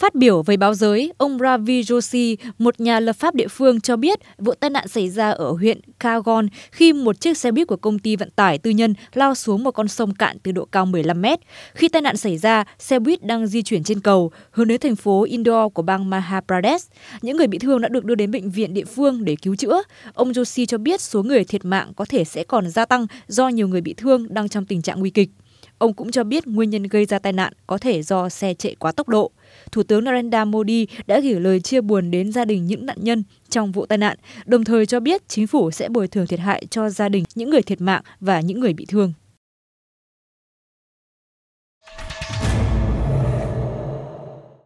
Phát biểu với báo giới, ông Ravi Joshi, một nhà lập pháp địa phương cho biết vụ tai nạn xảy ra ở huyện Kagon khi một chiếc xe buýt của công ty vận tải tư nhân lao xuống một con sông cạn từ độ cao 15 mét. Khi tai nạn xảy ra, xe buýt đang di chuyển trên cầu hướng đến thành phố Indore của bang Madhya Pradesh. Những người bị thương đã được đưa đến bệnh viện địa phương để cứu chữa. Ông Joshi cho biết số người thiệt mạng có thể sẽ còn gia tăng do nhiều người bị thương đang trong tình trạng nguy kịch. Ông cũng cho biết nguyên nhân gây ra tai nạn có thể do xe chạy quá tốc độ. Thủ tướng Narendra Modi đã gửi lời chia buồn đến gia đình những nạn nhân trong vụ tai nạn, đồng thời cho biết chính phủ sẽ bồi thường thiệt hại cho gia đình những người thiệt mạng và những người bị thương.